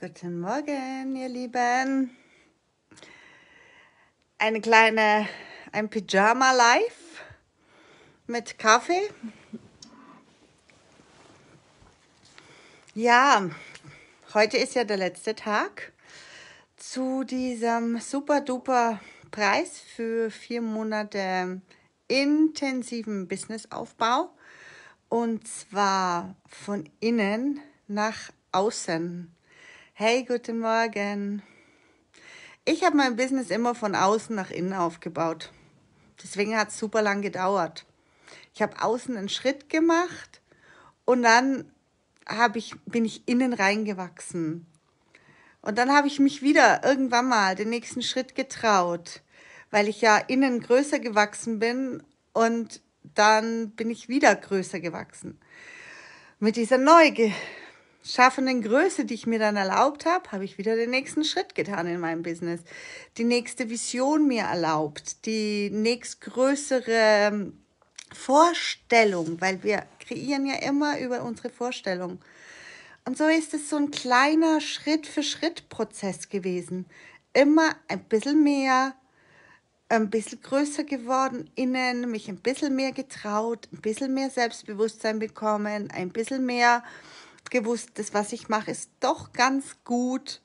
Guten Morgen, ihr Lieben. Eine kleine, ein Pyjama Live mit Kaffee. Ja, heute ist ja der letzte Tag zu diesem super duper Preis für vier Monate intensiven Businessaufbau und zwar von innen nach außen Hey, guten Morgen. Ich habe mein Business immer von außen nach innen aufgebaut. Deswegen hat es super lang gedauert. Ich habe außen einen Schritt gemacht und dann ich, bin ich innen reingewachsen. Und dann habe ich mich wieder irgendwann mal den nächsten Schritt getraut, weil ich ja innen größer gewachsen bin und dann bin ich wieder größer gewachsen. Mit dieser Neugier schaffenden Größe, die ich mir dann erlaubt habe, habe ich wieder den nächsten Schritt getan in meinem Business. Die nächste Vision mir erlaubt, die nächstgrößere ähm, Vorstellung, weil wir kreieren ja immer über unsere Vorstellung. Und so ist es so ein kleiner Schritt für Schritt Prozess gewesen. Immer ein bisschen mehr, ein bisschen größer geworden innen, mich ein bisschen mehr getraut, ein bisschen mehr Selbstbewusstsein bekommen, ein bisschen mehr gewusst, das, was ich mache, ist doch ganz gut.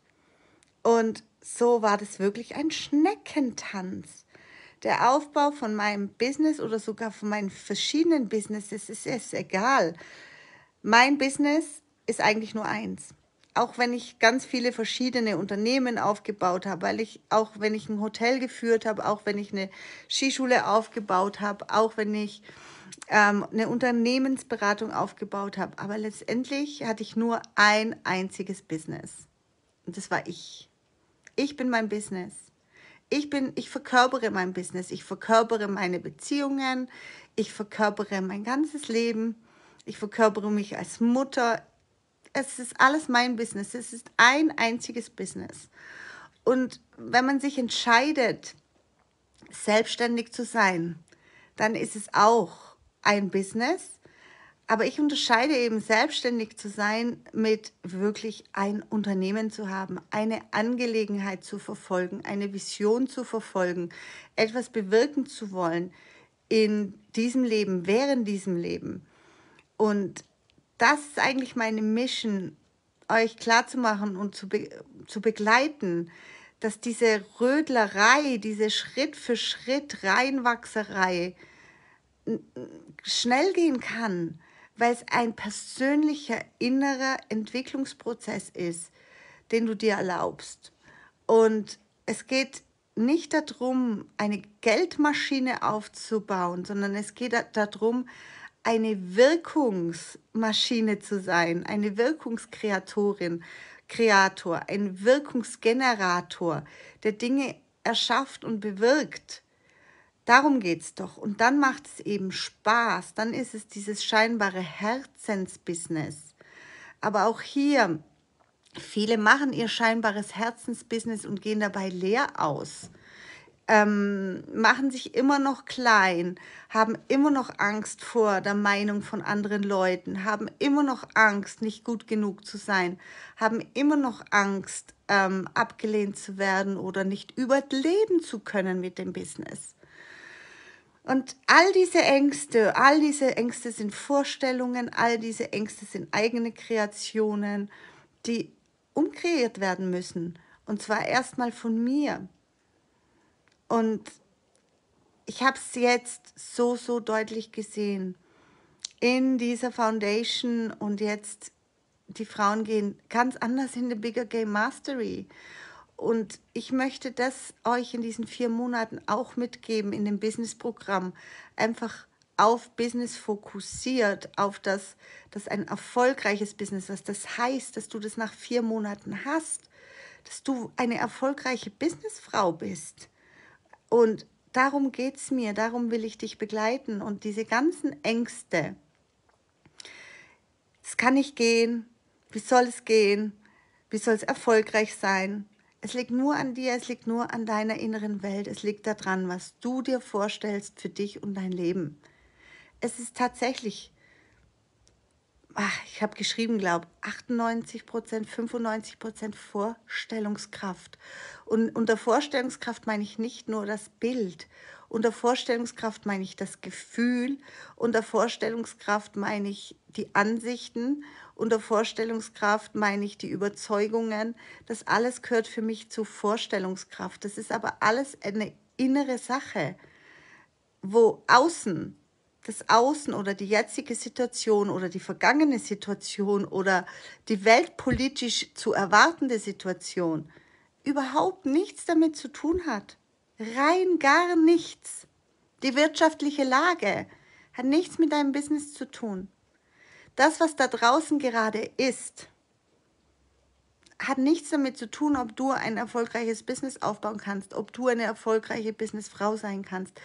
Und so war das wirklich ein Schneckentanz. Der Aufbau von meinem Business oder sogar von meinen verschiedenen Businesses ist es egal. Mein Business ist eigentlich nur eins. Auch wenn ich ganz viele verschiedene Unternehmen aufgebaut habe, weil ich, auch wenn ich ein Hotel geführt habe, auch wenn ich eine Skischule aufgebaut habe, auch wenn ich ähm, eine Unternehmensberatung aufgebaut habe. Aber letztendlich hatte ich nur ein einziges Business. Und das war ich. Ich bin mein Business. Ich bin, ich verkörpere mein Business. Ich verkörpere meine Beziehungen. Ich verkörpere mein ganzes Leben. Ich verkörpere mich als Mutter. Es ist alles mein Business. Es ist ein einziges Business. Und wenn man sich entscheidet, selbstständig zu sein, dann ist es auch ein Business. Aber ich unterscheide eben selbstständig zu sein mit wirklich ein Unternehmen zu haben, eine Angelegenheit zu verfolgen, eine Vision zu verfolgen, etwas bewirken zu wollen in diesem Leben, während diesem Leben. Und das ist eigentlich meine Mission, euch klarzumachen und zu, be zu begleiten, dass diese Rödlerei, diese Schritt-für-Schritt-Reinwachserei, schritt für schritt reinwachserei schnell gehen kann, weil es ein persönlicher innerer Entwicklungsprozess ist, den du dir erlaubst. Und es geht nicht darum, eine Geldmaschine aufzubauen, sondern es geht darum, eine Wirkungsmaschine zu sein, eine Wirkungskreatorin, Kreator, ein Wirkungsgenerator, der Dinge erschafft und bewirkt Darum geht es doch. Und dann macht es eben Spaß. Dann ist es dieses scheinbare Herzensbusiness. Aber auch hier, viele machen ihr scheinbares Herzensbusiness und gehen dabei leer aus. Ähm, machen sich immer noch klein, haben immer noch Angst vor der Meinung von anderen Leuten, haben immer noch Angst, nicht gut genug zu sein, haben immer noch Angst, ähm, abgelehnt zu werden oder nicht überleben zu können mit dem Business. Und all diese Ängste, all diese Ängste sind Vorstellungen, all diese Ängste sind eigene Kreationen, die umkreiert werden müssen. Und zwar erstmal von mir. Und ich habe es jetzt so, so deutlich gesehen. In dieser Foundation und jetzt die Frauen gehen ganz anders in den Bigger Game Mastery. Und ich möchte das euch in diesen vier Monaten auch mitgeben in dem Business-Programm. Einfach auf Business fokussiert, auf das, dass ein erfolgreiches Business, was das heißt, dass du das nach vier Monaten hast, dass du eine erfolgreiche Businessfrau bist. Und darum geht es mir, darum will ich dich begleiten und diese ganzen Ängste. Es kann nicht gehen, wie soll es gehen, wie soll es erfolgreich sein, es liegt nur an dir, es liegt nur an deiner inneren Welt, es liegt daran, was du dir vorstellst für dich und dein Leben. Es ist tatsächlich, ach, ich habe geschrieben, glaube 98 Prozent, 95 Prozent Vorstellungskraft. Und unter Vorstellungskraft meine ich nicht nur das Bild, unter Vorstellungskraft meine ich das Gefühl, unter Vorstellungskraft meine ich die Ansichten unter Vorstellungskraft meine ich die Überzeugungen. Das alles gehört für mich zu Vorstellungskraft. Das ist aber alles eine innere Sache, wo außen, das Außen oder die jetzige Situation oder die vergangene Situation oder die weltpolitisch zu erwartende Situation überhaupt nichts damit zu tun hat. Rein gar nichts. Die wirtschaftliche Lage hat nichts mit deinem Business zu tun. Das, was da draußen gerade ist, hat nichts damit zu tun, ob du ein erfolgreiches Business aufbauen kannst, ob du eine erfolgreiche Businessfrau sein kannst.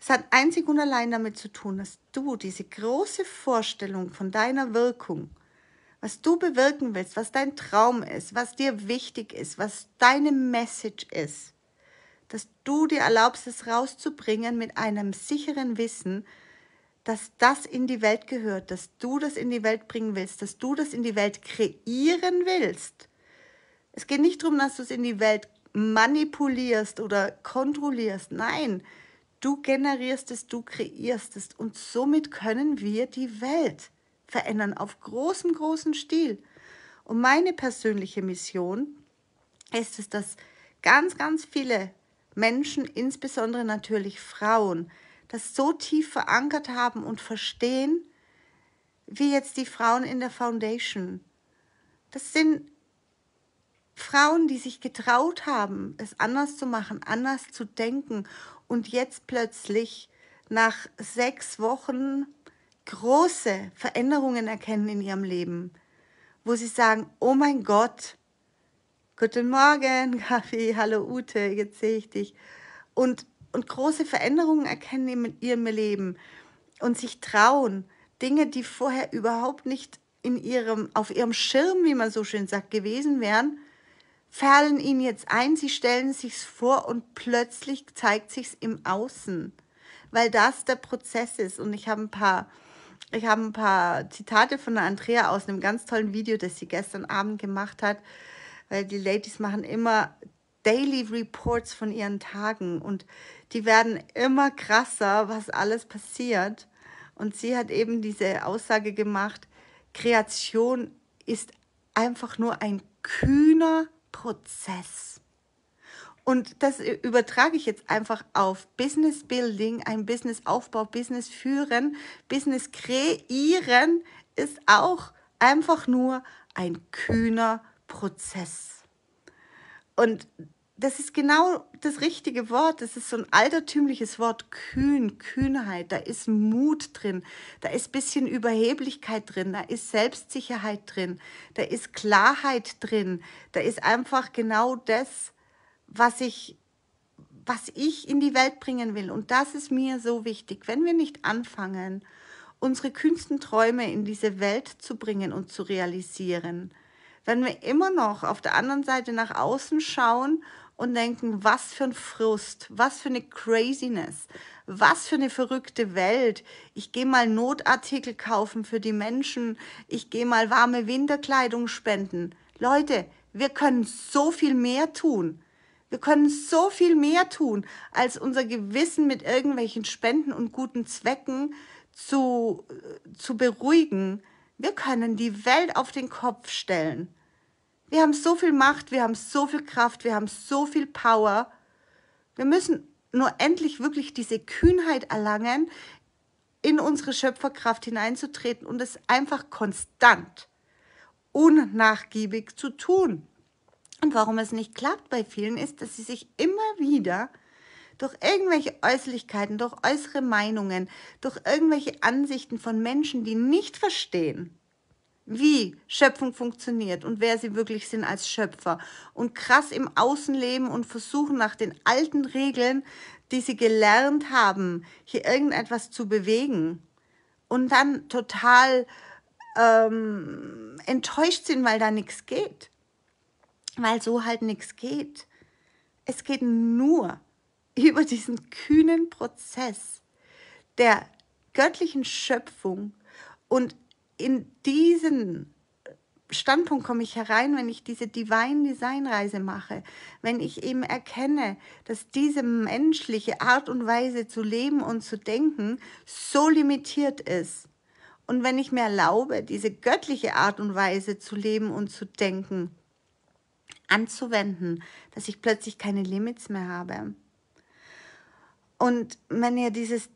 Es hat einzig und allein damit zu tun, dass du diese große Vorstellung von deiner Wirkung, was du bewirken willst, was dein Traum ist, was dir wichtig ist, was deine Message ist, dass du dir erlaubst, es rauszubringen mit einem sicheren Wissen, dass das in die Welt gehört, dass du das in die Welt bringen willst, dass du das in die Welt kreieren willst. Es geht nicht darum, dass du es in die Welt manipulierst oder kontrollierst. Nein, du generierst es, du kreierst es. Und somit können wir die Welt verändern auf großem, großen Stil. Und meine persönliche Mission ist es, dass ganz, ganz viele Menschen, insbesondere natürlich Frauen, das so tief verankert haben und verstehen, wie jetzt die Frauen in der Foundation. Das sind Frauen, die sich getraut haben, es anders zu machen, anders zu denken und jetzt plötzlich nach sechs Wochen große Veränderungen erkennen in ihrem Leben, wo sie sagen, oh mein Gott, guten Morgen, Kaffee, hallo Ute, jetzt sehe ich dich. Und und große Veränderungen erkennen in ihrem Leben und sich trauen, Dinge, die vorher überhaupt nicht in ihrem, auf ihrem Schirm, wie man so schön sagt, gewesen wären, fallen ihnen jetzt ein, sie stellen sich's vor und plötzlich zeigt sich's im Außen, weil das der Prozess ist. Und ich habe ein paar, ich habe ein paar Zitate von der Andrea aus einem ganz tollen Video, das sie gestern Abend gemacht hat, weil die Ladies machen immer Daily Reports von ihren Tagen und die werden immer krasser, was alles passiert. Und sie hat eben diese Aussage gemacht, Kreation ist einfach nur ein kühner Prozess. Und das übertrage ich jetzt einfach auf Business Building, ein Business Aufbau, Business führen, Business kreieren ist auch einfach nur ein kühner Prozess. Und das ist genau das richtige Wort. Das ist so ein altertümliches Wort, kühn, Kühnheit. Da ist Mut drin, da ist ein bisschen Überheblichkeit drin, da ist Selbstsicherheit drin, da ist Klarheit drin, da ist einfach genau das, was ich, was ich in die Welt bringen will. Und das ist mir so wichtig. Wenn wir nicht anfangen, unsere kühnsten Träume in diese Welt zu bringen und zu realisieren, wenn wir immer noch auf der anderen Seite nach außen schauen und denken, was für ein Frust, was für eine Craziness, was für eine verrückte Welt. Ich gehe mal Notartikel kaufen für die Menschen, ich gehe mal warme Winterkleidung spenden. Leute, wir können so viel mehr tun. Wir können so viel mehr tun, als unser Gewissen mit irgendwelchen Spenden und guten Zwecken zu, äh, zu beruhigen. Wir können die Welt auf den Kopf stellen. Wir haben so viel Macht, wir haben so viel Kraft, wir haben so viel Power. Wir müssen nur endlich wirklich diese Kühnheit erlangen, in unsere Schöpferkraft hineinzutreten und es einfach konstant, unnachgiebig zu tun. Und warum es nicht klappt bei vielen ist, dass sie sich immer wieder durch irgendwelche Äußerlichkeiten, durch äußere Meinungen, durch irgendwelche Ansichten von Menschen, die nicht verstehen, wie Schöpfung funktioniert und wer sie wirklich sind als Schöpfer und krass im Außenleben und versuchen nach den alten Regeln, die sie gelernt haben, hier irgendetwas zu bewegen und dann total ähm, enttäuscht sind, weil da nichts geht, weil so halt nichts geht. Es geht nur über diesen kühnen Prozess der göttlichen Schöpfung und in diesen Standpunkt komme ich herein, wenn ich diese Divine Design Reise mache, wenn ich eben erkenne, dass diese menschliche Art und Weise zu leben und zu denken so limitiert ist. Und wenn ich mir erlaube, diese göttliche Art und Weise zu leben und zu denken, anzuwenden, dass ich plötzlich keine Limits mehr habe. Und wenn ihr dieses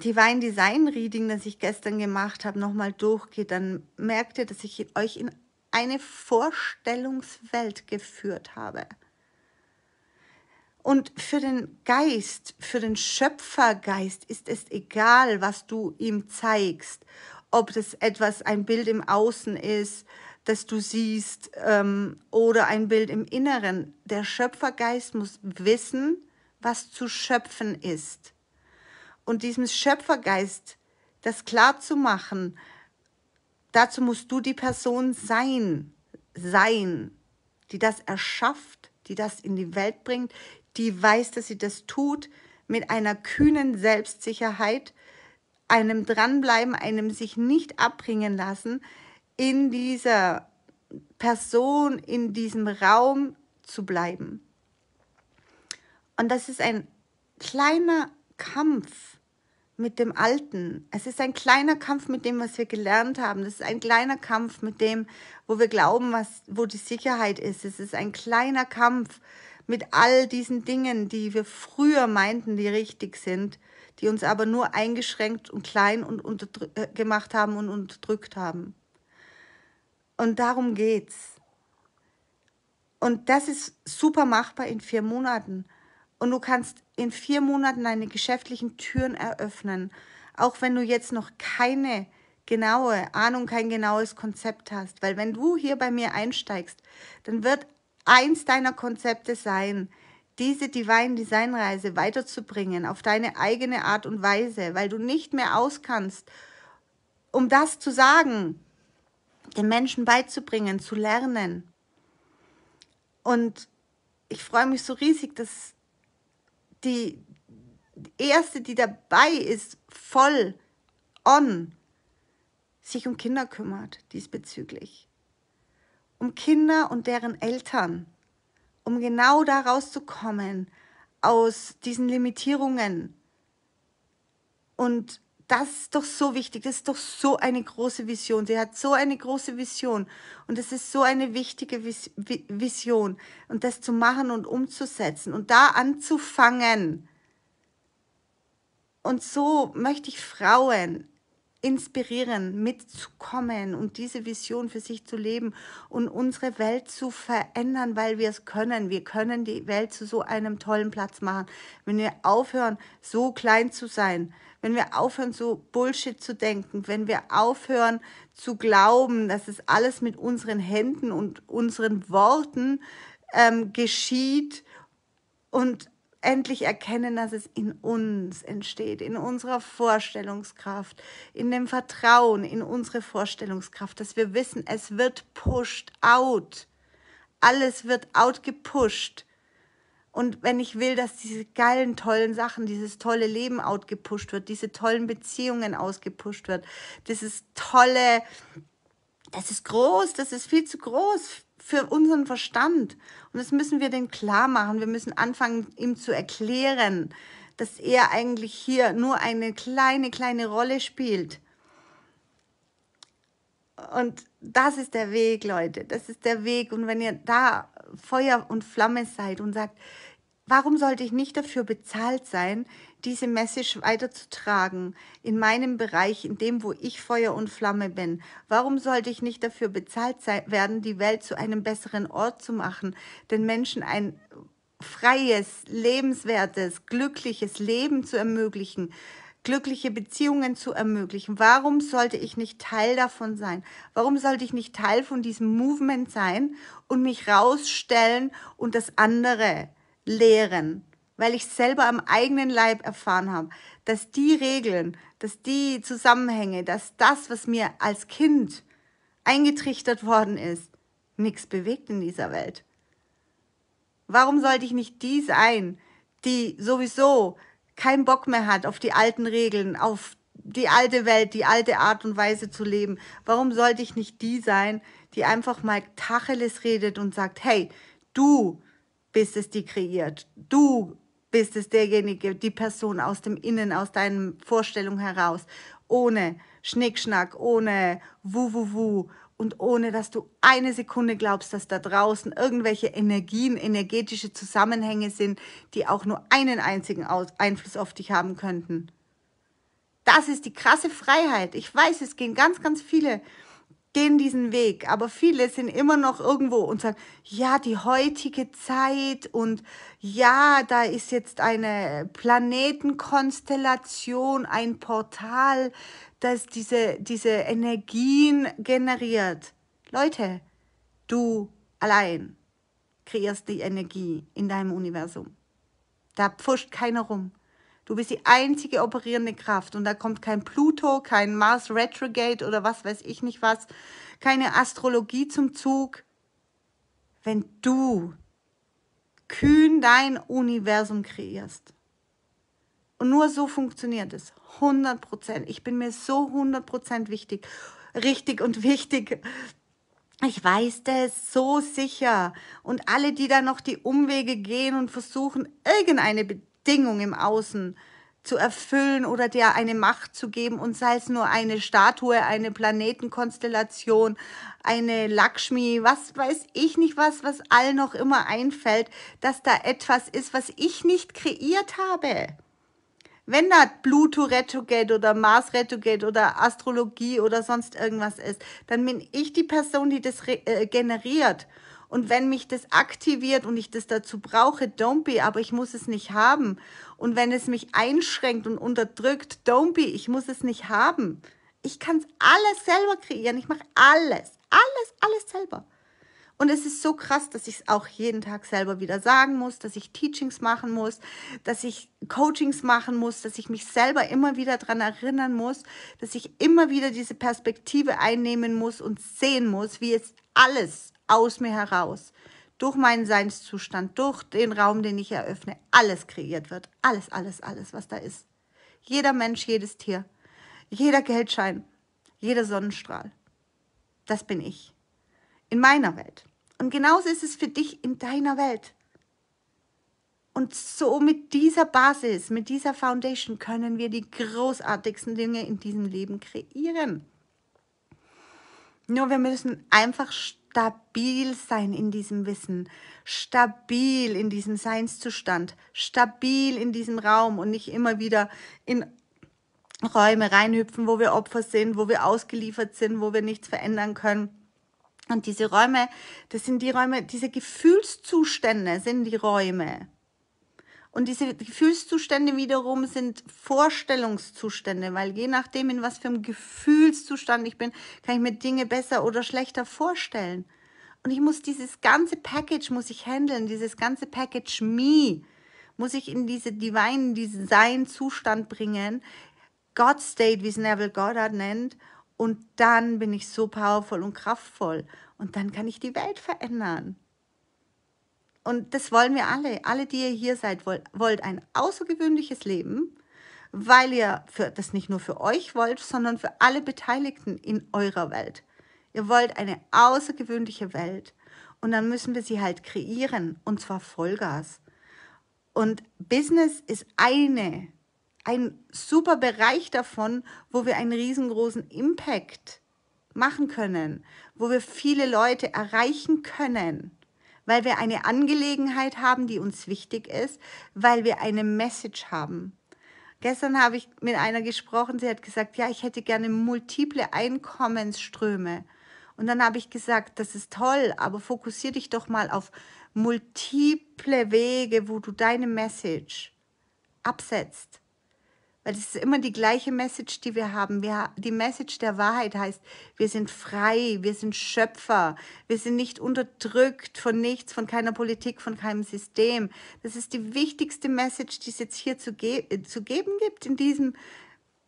Divine Design Reading, das ich gestern gemacht habe, nochmal durchgeht, dann merkt ihr, dass ich euch in eine Vorstellungswelt geführt habe. Und für den Geist, für den Schöpfergeist ist es egal, was du ihm zeigst, ob das etwas ein Bild im Außen ist, das du siehst, ähm, oder ein Bild im Inneren. Der Schöpfergeist muss wissen, was zu schöpfen ist und diesem Schöpfergeist das klar zu machen, dazu musst du die Person sein, sein, die das erschafft, die das in die Welt bringt, die weiß, dass sie das tut, mit einer kühnen Selbstsicherheit, einem Dranbleiben, einem sich nicht abbringen lassen, in dieser Person, in diesem Raum zu bleiben. Und das ist ein kleiner Kampf, mit dem Alten. Es ist ein kleiner Kampf mit dem, was wir gelernt haben. Es ist ein kleiner Kampf mit dem, wo wir glauben, was, wo die Sicherheit ist. Es ist ein kleiner Kampf mit all diesen Dingen, die wir früher meinten, die richtig sind, die uns aber nur eingeschränkt und klein und äh, gemacht haben und unterdrückt haben. Und darum geht's. Und das ist super machbar in vier Monaten. Und du kannst in vier Monaten deine geschäftlichen Türen eröffnen. Auch wenn du jetzt noch keine genaue Ahnung, kein genaues Konzept hast. Weil wenn du hier bei mir einsteigst, dann wird eins deiner Konzepte sein, diese Divine Design Reise weiterzubringen auf deine eigene Art und Weise, weil du nicht mehr auskannst, um das zu sagen, den Menschen beizubringen, zu lernen. Und ich freue mich so riesig, dass die erste, die dabei ist, voll on, sich um Kinder kümmert diesbezüglich. Um Kinder und deren Eltern, um genau da rauszukommen aus diesen Limitierungen und das ist doch so wichtig, das ist doch so eine große Vision. Sie hat so eine große Vision und es ist so eine wichtige Vis Vision und das zu machen und umzusetzen und da anzufangen. Und so möchte ich Frauen inspirieren, mitzukommen und diese Vision für sich zu leben und unsere Welt zu verändern, weil wir es können. Wir können die Welt zu so einem tollen Platz machen, wenn wir aufhören, so klein zu sein, wenn wir aufhören, so Bullshit zu denken, wenn wir aufhören zu glauben, dass es alles mit unseren Händen und unseren Worten ähm, geschieht und endlich erkennen, dass es in uns entsteht, in unserer Vorstellungskraft, in dem Vertrauen in unsere Vorstellungskraft, dass wir wissen, es wird pushed out. Alles wird out gepusht. Und wenn ich will, dass diese geilen, tollen Sachen, dieses tolle Leben out gepusht wird, diese tollen Beziehungen ausgepusht wird, dieses tolle, das ist groß, das ist viel zu groß, für unseren Verstand. Und das müssen wir den klar machen. Wir müssen anfangen, ihm zu erklären, dass er eigentlich hier nur eine kleine, kleine Rolle spielt. Und das ist der Weg, Leute. Das ist der Weg. Und wenn ihr da Feuer und Flamme seid und sagt, warum sollte ich nicht dafür bezahlt sein, diese Message weiterzutragen in meinem Bereich, in dem, wo ich Feuer und Flamme bin? Warum sollte ich nicht dafür bezahlt werden, die Welt zu einem besseren Ort zu machen, den Menschen ein freies, lebenswertes, glückliches Leben zu ermöglichen? glückliche Beziehungen zu ermöglichen. Warum sollte ich nicht Teil davon sein? Warum sollte ich nicht Teil von diesem Movement sein und mich rausstellen und das andere lehren? weil ich selber am eigenen Leib erfahren habe, dass die Regeln, dass die Zusammenhänge, dass das, was mir als Kind eingetrichtert worden ist, nichts bewegt in dieser Welt. Warum sollte ich nicht die sein, die sowieso keinen Bock mehr hat auf die alten Regeln, auf die alte Welt, die alte Art und Weise zu leben? Warum sollte ich nicht die sein, die einfach mal Tacheles redet und sagt, hey, du bist es, die kreiert. Du bist es derjenige, die Person aus dem Innen, aus deinen Vorstellungen heraus, ohne Schnickschnack, ohne Wuwuwu und ohne, dass du eine Sekunde glaubst, dass da draußen irgendwelche Energien, energetische Zusammenhänge sind, die auch nur einen einzigen Einfluss auf dich haben könnten. Das ist die krasse Freiheit. Ich weiß, es gehen ganz, ganz viele gehen diesen Weg, aber viele sind immer noch irgendwo und sagen, ja, die heutige Zeit und ja, da ist jetzt eine Planetenkonstellation, ein Portal, das diese, diese Energien generiert. Leute, du allein kreierst die Energie in deinem Universum. Da pfuscht keiner rum. Du bist die einzige operierende Kraft und da kommt kein Pluto, kein Mars Retrograde oder was weiß ich nicht was, keine Astrologie zum Zug. Wenn du kühn dein Universum kreierst. Und nur so funktioniert es. 100 Prozent. Ich bin mir so 100 Prozent wichtig, richtig und wichtig. Ich weiß das so sicher. Und alle, die da noch die Umwege gehen und versuchen, irgendeine Bedingung im Außen zu erfüllen oder der eine Macht zu geben und sei es nur eine Statue, eine Planetenkonstellation, eine Lakshmi, was weiß ich nicht was, was all noch immer einfällt, dass da etwas ist, was ich nicht kreiert habe. Wenn da Pluto retrograde oder Mars retrograde oder Astrologie oder sonst irgendwas ist, dann bin ich die Person, die das äh, generiert und wenn mich das aktiviert und ich das dazu brauche, don't be, aber ich muss es nicht haben. Und wenn es mich einschränkt und unterdrückt, don't be, ich muss es nicht haben. Ich kann es alles selber kreieren. Ich mache alles, alles, alles selber. Und es ist so krass, dass ich es auch jeden Tag selber wieder sagen muss, dass ich Teachings machen muss, dass ich Coachings machen muss, dass ich mich selber immer wieder daran erinnern muss, dass ich immer wieder diese Perspektive einnehmen muss und sehen muss, wie es alles aus mir heraus, durch meinen Seinszustand, durch den Raum, den ich eröffne, alles kreiert wird. Alles, alles, alles, was da ist. Jeder Mensch, jedes Tier, jeder Geldschein, jeder Sonnenstrahl. Das bin ich. In meiner Welt. Und genauso ist es für dich in deiner Welt. Und so mit dieser Basis, mit dieser Foundation können wir die großartigsten Dinge in diesem Leben kreieren. Nur wir müssen einfach stabil sein in diesem Wissen, stabil in diesem Seinszustand, stabil in diesem Raum und nicht immer wieder in Räume reinhüpfen, wo wir Opfer sind, wo wir ausgeliefert sind, wo wir nichts verändern können. Und diese Räume, das sind die Räume, diese Gefühlszustände sind die Räume, und diese Gefühlszustände wiederum sind Vorstellungszustände, weil je nachdem, in was für einem Gefühlszustand ich bin, kann ich mir Dinge besser oder schlechter vorstellen. Und ich muss dieses ganze Package, muss ich handeln, dieses ganze Package Me, muss ich in diese Divine, diesen Sein-Zustand bringen, God State, wie es Neville Goddard nennt, und dann bin ich so powerful und kraftvoll. Und dann kann ich die Welt verändern. Und das wollen wir alle. Alle, die ihr hier seid, wollt, wollt ein außergewöhnliches Leben, weil ihr für, das nicht nur für euch wollt, sondern für alle Beteiligten in eurer Welt. Ihr wollt eine außergewöhnliche Welt. Und dann müssen wir sie halt kreieren, und zwar Vollgas. Und Business ist eine, ein super Bereich davon, wo wir einen riesengroßen Impact machen können, wo wir viele Leute erreichen können weil wir eine Angelegenheit haben, die uns wichtig ist, weil wir eine Message haben. Gestern habe ich mit einer gesprochen, sie hat gesagt, ja, ich hätte gerne multiple Einkommensströme. Und dann habe ich gesagt, das ist toll, aber fokussiere dich doch mal auf multiple Wege, wo du deine Message absetzt weil es ist immer die gleiche Message, die wir haben. Wir, die Message der Wahrheit heißt, wir sind frei, wir sind Schöpfer, wir sind nicht unterdrückt von nichts, von keiner Politik, von keinem System. Das ist die wichtigste Message, die es jetzt hier zu, ge zu geben gibt in diesem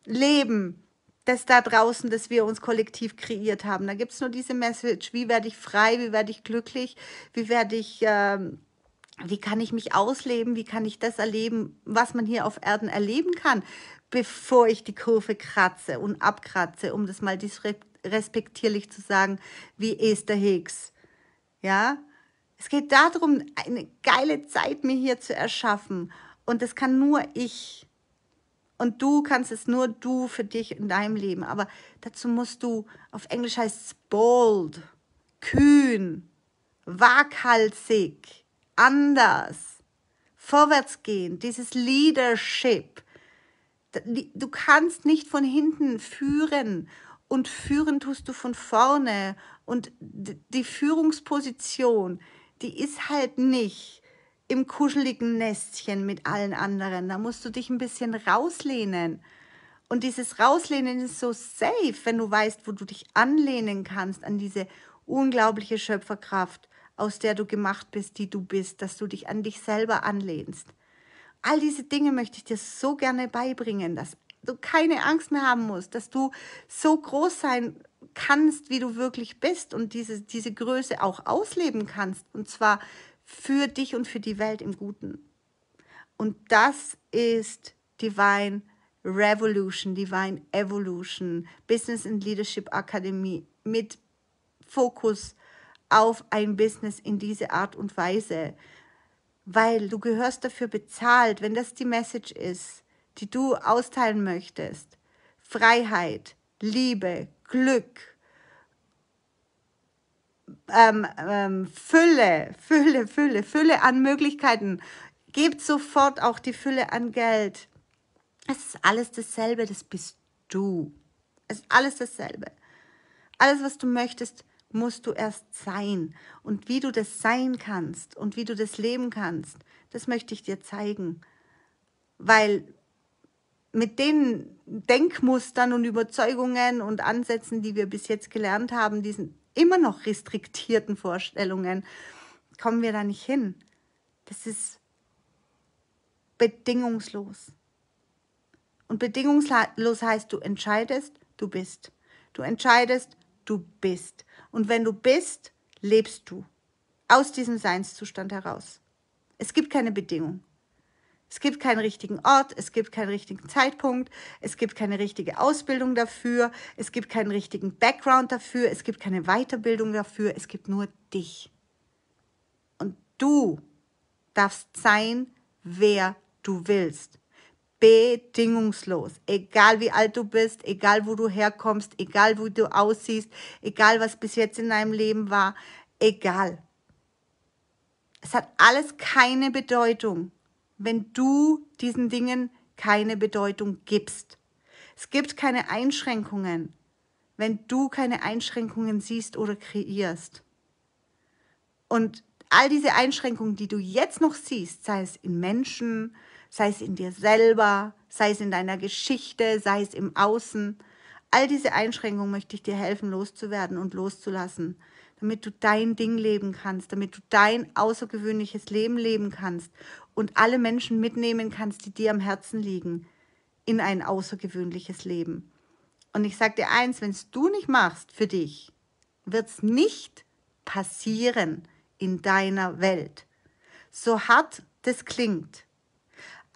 Leben das da draußen, das wir uns kollektiv kreiert haben. Da gibt es nur diese Message, wie werde ich frei, wie werde ich glücklich, wie werde ich ähm, wie kann ich mich ausleben, wie kann ich das erleben, was man hier auf Erden erleben kann, bevor ich die Kurve kratze und abkratze, um das mal respektierlich zu sagen, wie Esther Hicks. Ja, es geht darum, eine geile Zeit mir hier zu erschaffen und das kann nur ich. Und du kannst es nur du für dich in deinem Leben. Aber dazu musst du, auf Englisch heißt es bold, kühn, waghalsig, anders, vorwärts gehen, dieses Leadership. Du kannst nicht von hinten führen und führen tust du von vorne und die Führungsposition, die ist halt nicht im kuscheligen Nestchen mit allen anderen. Da musst du dich ein bisschen rauslehnen. Und dieses Rauslehnen ist so safe, wenn du weißt, wo du dich anlehnen kannst an diese unglaubliche Schöpferkraft aus der du gemacht bist, die du bist, dass du dich an dich selber anlehnst. All diese Dinge möchte ich dir so gerne beibringen, dass du keine Angst mehr haben musst, dass du so groß sein kannst, wie du wirklich bist und diese, diese Größe auch ausleben kannst. Und zwar für dich und für die Welt im Guten. Und das ist Divine Revolution, Divine Evolution, Business and Leadership Akademie mit Fokus auf auf ein Business in diese Art und Weise, weil du gehörst dafür bezahlt, wenn das die Message ist, die du austeilen möchtest. Freiheit, Liebe, Glück, ähm, ähm, Fülle, Fülle, Fülle, Fülle an Möglichkeiten. Gebt sofort auch die Fülle an Geld. Es ist alles dasselbe, das bist du. Es ist alles dasselbe. Alles, was du möchtest, musst du erst sein. Und wie du das sein kannst und wie du das leben kannst, das möchte ich dir zeigen. Weil mit den Denkmustern und Überzeugungen und Ansätzen, die wir bis jetzt gelernt haben, diesen immer noch restriktierten Vorstellungen, kommen wir da nicht hin. Das ist bedingungslos. Und bedingungslos heißt, du entscheidest, du bist. Du entscheidest, du bist. Und wenn du bist, lebst du aus diesem Seinszustand heraus. Es gibt keine Bedingung. Es gibt keinen richtigen Ort, es gibt keinen richtigen Zeitpunkt, es gibt keine richtige Ausbildung dafür, es gibt keinen richtigen Background dafür, es gibt keine Weiterbildung dafür, es gibt nur dich. Und du darfst sein, wer du willst bedingungslos. Egal wie alt du bist, egal wo du herkommst, egal wo du aussiehst, egal was bis jetzt in deinem Leben war, egal. Es hat alles keine Bedeutung, wenn du diesen Dingen keine Bedeutung gibst. Es gibt keine Einschränkungen, wenn du keine Einschränkungen siehst oder kreierst. Und all diese Einschränkungen, die du jetzt noch siehst, sei es in Menschen, sei es in dir selber, sei es in deiner Geschichte, sei es im Außen. All diese Einschränkungen möchte ich dir helfen, loszuwerden und loszulassen, damit du dein Ding leben kannst, damit du dein außergewöhnliches Leben leben kannst und alle Menschen mitnehmen kannst, die dir am Herzen liegen, in ein außergewöhnliches Leben. Und ich sage dir eins, wenn es du nicht machst für dich, wird es nicht passieren in deiner Welt. So hart das klingt,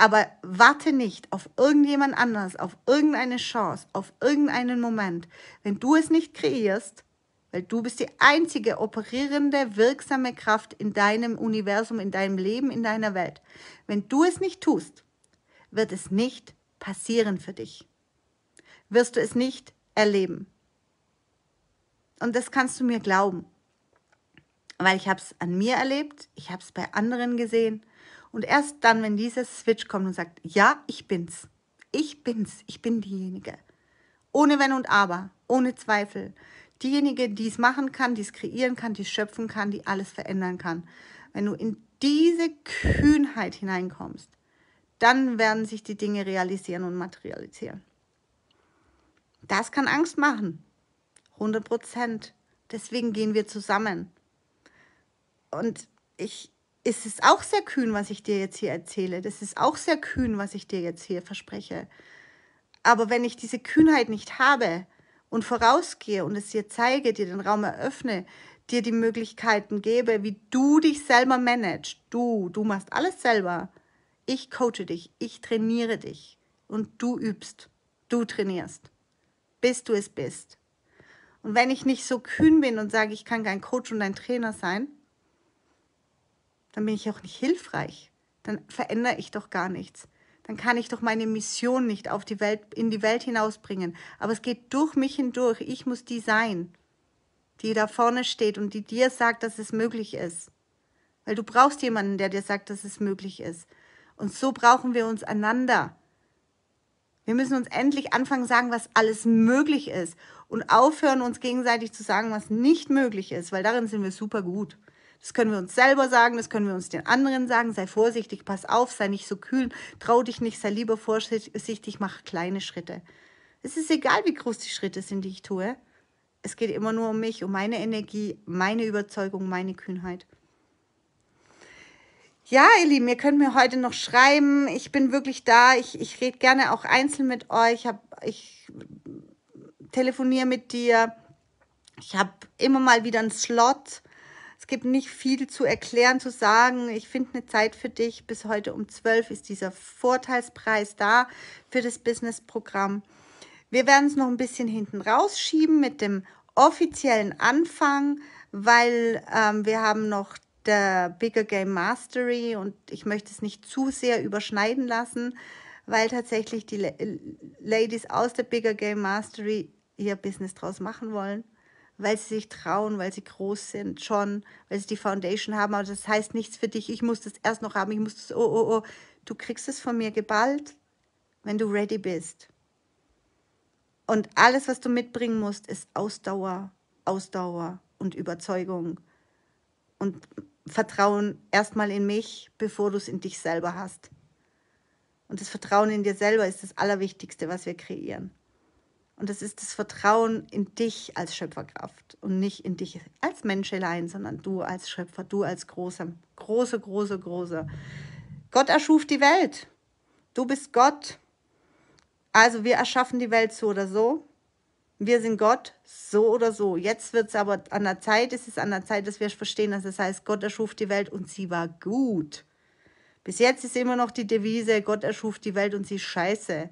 aber warte nicht auf irgendjemand anders, auf irgendeine Chance, auf irgendeinen Moment. Wenn du es nicht kreierst, weil du bist die einzige operierende, wirksame Kraft in deinem Universum, in deinem Leben, in deiner Welt. Wenn du es nicht tust, wird es nicht passieren für dich. Wirst du es nicht erleben. Und das kannst du mir glauben, weil ich habe es an mir erlebt, ich habe es bei anderen gesehen und erst dann, wenn dieser Switch kommt und sagt, ja, ich bin's, ich bin's, ich bin diejenige. Ohne Wenn und Aber, ohne Zweifel. Diejenige, die es machen kann, die es kreieren kann, die es schöpfen kann, die alles verändern kann. Wenn du in diese Kühnheit hineinkommst, dann werden sich die Dinge realisieren und materialisieren. Das kann Angst machen. 100 Prozent. Deswegen gehen wir zusammen. Und ich ist es auch sehr kühn, was ich dir jetzt hier erzähle. Das ist auch sehr kühn, was ich dir jetzt hier verspreche. Aber wenn ich diese Kühnheit nicht habe und vorausgehe und es dir zeige, dir den Raum eröffne, dir die Möglichkeiten gebe, wie du dich selber managst, du, du machst alles selber. Ich coache dich, ich trainiere dich und du übst, du trainierst, bis du es bist. Und wenn ich nicht so kühn bin und sage, ich kann kein Coach und ein Trainer sein, dann bin ich auch nicht hilfreich. Dann verändere ich doch gar nichts. Dann kann ich doch meine Mission nicht auf die Welt, in die Welt hinausbringen. Aber es geht durch mich hindurch. Ich muss die sein, die da vorne steht und die dir sagt, dass es möglich ist. Weil du brauchst jemanden, der dir sagt, dass es möglich ist. Und so brauchen wir uns einander. Wir müssen uns endlich anfangen sagen, was alles möglich ist und aufhören uns gegenseitig zu sagen, was nicht möglich ist, weil darin sind wir super gut. Das können wir uns selber sagen, das können wir uns den anderen sagen. Sei vorsichtig, pass auf, sei nicht so kühl, trau dich nicht, sei lieber vorsichtig, mach kleine Schritte. Es ist egal, wie groß die Schritte sind, die ich tue. Es geht immer nur um mich, um meine Energie, meine Überzeugung, meine Kühnheit. Ja, ihr Lieben, ihr könnt mir heute noch schreiben. Ich bin wirklich da. Ich, ich rede gerne auch einzeln mit euch. Hab, ich telefoniere mit dir. Ich habe immer mal wieder einen Slot. Es gibt nicht viel zu erklären, zu sagen. Ich finde eine Zeit für dich. Bis heute um 12 ist dieser Vorteilspreis da für das Business-Programm. Wir werden es noch ein bisschen hinten rausschieben mit dem offiziellen Anfang, weil ähm, wir haben noch der Bigger Game Mastery und ich möchte es nicht zu sehr überschneiden lassen, weil tatsächlich die La Ladies aus der Bigger Game Mastery ihr Business draus machen wollen weil sie sich trauen, weil sie groß sind, schon, weil sie die Foundation haben. Aber das heißt nichts für dich. Ich muss das erst noch haben. Ich muss das, oh, oh, oh. Du kriegst es von mir geballt, wenn du ready bist. Und alles, was du mitbringen musst, ist Ausdauer, Ausdauer und Überzeugung. Und Vertrauen erstmal in mich, bevor du es in dich selber hast. Und das Vertrauen in dir selber ist das Allerwichtigste, was wir kreieren. Und das ist das Vertrauen in dich als Schöpferkraft und nicht in dich als Mensch allein, sondern du als Schöpfer, du als großer, großer, großer, großer. Gott erschuf die Welt. Du bist Gott. Also wir erschaffen die Welt so oder so. Wir sind Gott, so oder so. Jetzt wird es aber an der Zeit, es ist an der Zeit, dass wir verstehen, dass es heißt, Gott erschuf die Welt und sie war gut. Bis jetzt ist immer noch die Devise, Gott erschuf die Welt und sie ist scheiße.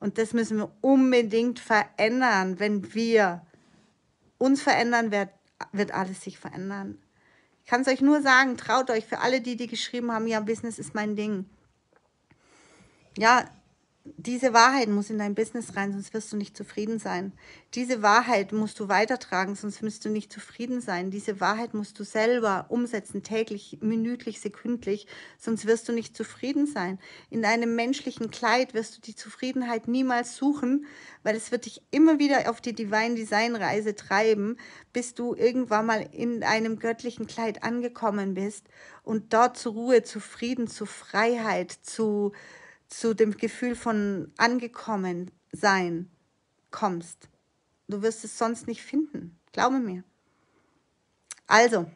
Und das müssen wir unbedingt verändern. Wenn wir uns verändern, wird, wird alles sich verändern. Ich kann es euch nur sagen, traut euch für alle, die, die geschrieben haben, ja, Business ist mein Ding. Ja, diese Wahrheit muss in dein Business rein, sonst wirst du nicht zufrieden sein. Diese Wahrheit musst du weitertragen, sonst wirst du nicht zufrieden sein. Diese Wahrheit musst du selber umsetzen, täglich, minütlich, sekündlich, sonst wirst du nicht zufrieden sein. In deinem menschlichen Kleid wirst du die Zufriedenheit niemals suchen, weil es wird dich immer wieder auf die Divine Design Reise treiben, bis du irgendwann mal in einem göttlichen Kleid angekommen bist und dort zur Ruhe, zu Frieden, zu Freiheit, zu zu dem Gefühl von angekommen sein kommst. Du wirst es sonst nicht finden. Glaube mir. Also,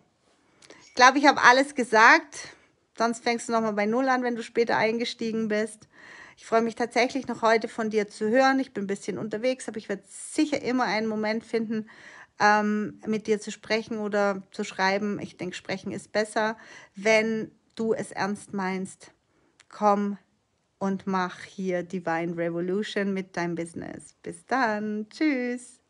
ich glaube, ich habe alles gesagt. Sonst fängst du nochmal bei Null an, wenn du später eingestiegen bist. Ich freue mich tatsächlich noch heute von dir zu hören. Ich bin ein bisschen unterwegs, aber ich werde sicher immer einen Moment finden, ähm, mit dir zu sprechen oder zu schreiben. Ich denke, sprechen ist besser, wenn du es ernst meinst. Komm und mach hier Divine Revolution mit deinem Business. Bis dann. Tschüss.